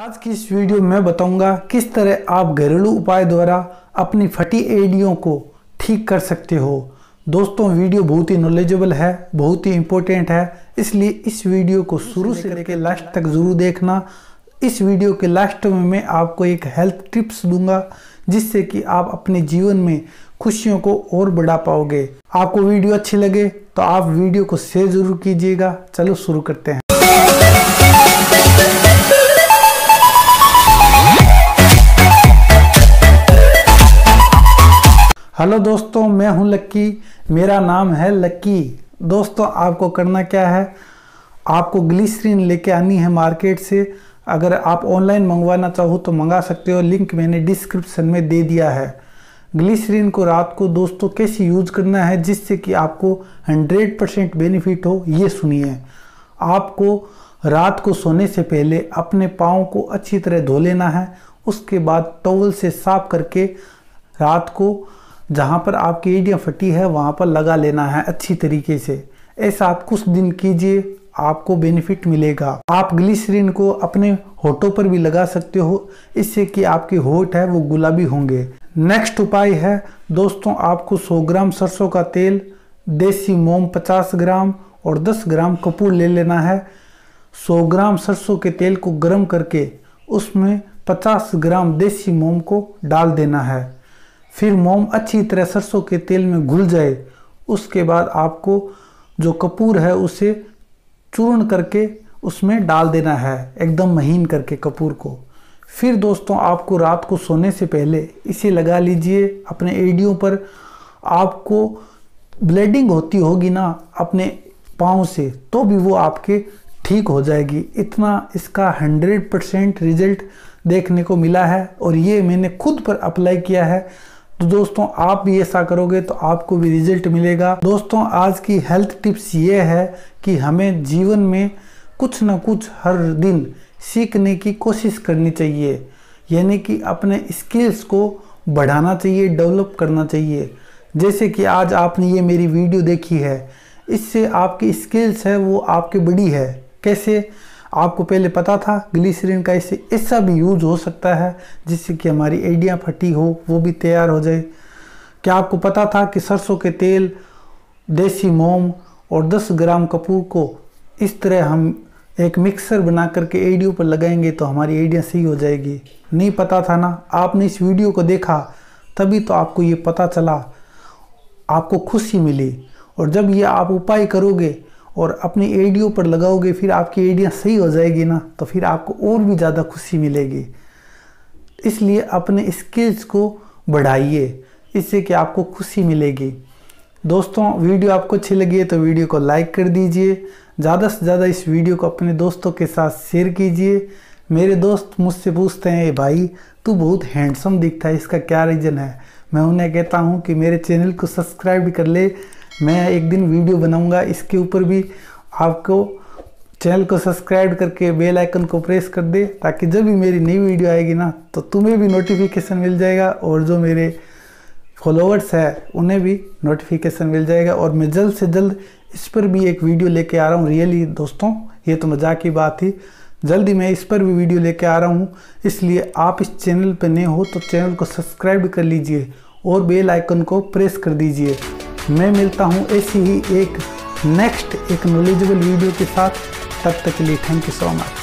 आज की इस वीडियो में बताऊंगा किस तरह आप घरेलू उपाय द्वारा अपनी फटी एड़ियों को ठीक कर सकते हो दोस्तों वीडियो बहुत ही नॉलेजेबल है बहुत ही इम्पोर्टेंट है इसलिए इस वीडियो को शुरू से लेकर लास्ट तक ज़रूर देखना इस वीडियो के लास्ट में मैं आपको एक हेल्थ टिप्स दूंगा जिससे कि आप अपने जीवन में खुशियों को और बढ़ा पाओगे आपको वीडियो अच्छी लगे तो आप वीडियो को शेयर ज़रूर कीजिएगा चलो शुरू करते हैं हेलो दोस्तों मैं हूं लक्की मेरा नाम है लक्की दोस्तों आपको करना क्या है आपको ग्लिसरीन लेके आनी है मार्केट से अगर आप ऑनलाइन मंगवाना चाहो तो मंगा सकते हो लिंक मैंने डिस्क्रिप्शन में दे दिया है ग्लिसरीन को रात को दोस्तों कैसे यूज करना है जिससे कि आपको 100 परसेंट बेनिफिट हो ये सुनिए आपको रात को सोने से पहले अपने पाँव को अच्छी तरह धो लेना है उसके बाद टवल से साफ करके रात को जहाँ पर आपकी एडियाँ फटी है वहाँ पर लगा लेना है अच्छी तरीके से ऐसा आप कुछ दिन कीजिए आपको बेनिफिट मिलेगा आप ग्लिसरीन को अपने होठों पर भी लगा सकते हो इससे कि आपके होठ है वो गुलाबी होंगे नेक्स्ट उपाय है दोस्तों आपको 100 ग्राम सरसों का तेल देसी मोम 50 ग्राम और 10 ग्राम कपूर ले लेना है 100 ग्राम सरसों के तेल को गर्म करके उसमें 50 ग्राम देसी मोम को डाल देना है फिर मोम अच्छी तरह सरसों के तेल में घुल जाए उसके बाद आपको जो कपूर है उसे चूर्ण करके उसमें डाल देना है एकदम महीन करके कपूर को फिर दोस्तों आपको रात को सोने से पहले इसे लगा लीजिए अपने एडियो पर आपको ब्लेडिंग होती होगी ना अपने पाँव से तो भी वो आपके ठीक हो जाएगी इतना इसका 100 परसेंट रिजल्ट देखने को मिला है और ये मैंने खुद पर अप्लाई किया है तो दोस्तों आप भी ऐसा करोगे तो आपको भी रिजल्ट मिलेगा दोस्तों आज की हेल्थ टिप्स ये है कि हमें जीवन में कुछ ना कुछ हर दिन सीखने की कोशिश करनी चाहिए यानी कि अपने स्किल्स को बढ़ाना चाहिए डेवलप करना चाहिए जैसे कि आज आपने ये मेरी वीडियो देखी है इससे आपकी स्किल्स है वो आपकी बड़ी है कैसे आपको पहले पता था ग्लिसरीन का इससे ऐसा भी यूज हो सकता है जिससे कि हमारी एडियाँ फटी हो वो भी तैयार हो जाए क्या आपको पता था कि सरसों के तेल देसी मोम और 10 ग्राम कपूर को इस तरह हम एक मिक्सर बना करके एडियो पर लगाएंगे तो हमारी एडियाँ सही हो जाएगी नहीं पता था ना आपने इस वीडियो को देखा तभी तो आपको ये पता चला आपको खुशी मिली और जब ये आप उपाय करोगे और अपने एडियो पर लगाओगे फिर आपकी एडियाँ सही हो जाएगी ना तो फिर आपको और भी ज़्यादा खुशी मिलेगी इसलिए अपने स्किल्स को बढ़ाइए इससे कि आपको खुशी मिलेगी दोस्तों वीडियो आपको अच्छी लगी है तो वीडियो को लाइक कर दीजिए ज़्यादा से ज़्यादा इस वीडियो को अपने दोस्तों के साथ शेयर कीजिए मेरे दोस्त मुझसे पूछते हैं भाई तू बहुत हैंडसम दिखता है इसका क्या रीज़न है मैं उन्हें कहता हूँ कि मेरे चैनल को सब्सक्राइब कर ले मैं एक दिन वीडियो बनाऊंगा इसके ऊपर भी आपको चैनल को सब्सक्राइब करके बेल आइकन को प्रेस कर दे ताकि जब भी मेरी नई वीडियो आएगी ना तो तुम्हें भी नोटिफिकेशन मिल जाएगा और जो मेरे फॉलोअर्स है उन्हें भी नोटिफिकेशन मिल जाएगा और मैं जल्द से जल्द इस पर भी एक वीडियो लेके आ रहा हूँ रियली दोस्तों ये तो मजाक की बात थी जल्दी मैं इस पर भी वीडियो लेके आ रहा हूँ इसलिए आप इस चैनल पर नए हो तो चैनल को सब्सक्राइब कर लीजिए और बेल आइकन को प्रेस कर दीजिए मैं मिलता हूँ ऐसी ही एक नेक्स्ट एक नॉलेजेबल वीडियो के साथ तब तक के लिए थैंक यू सो मच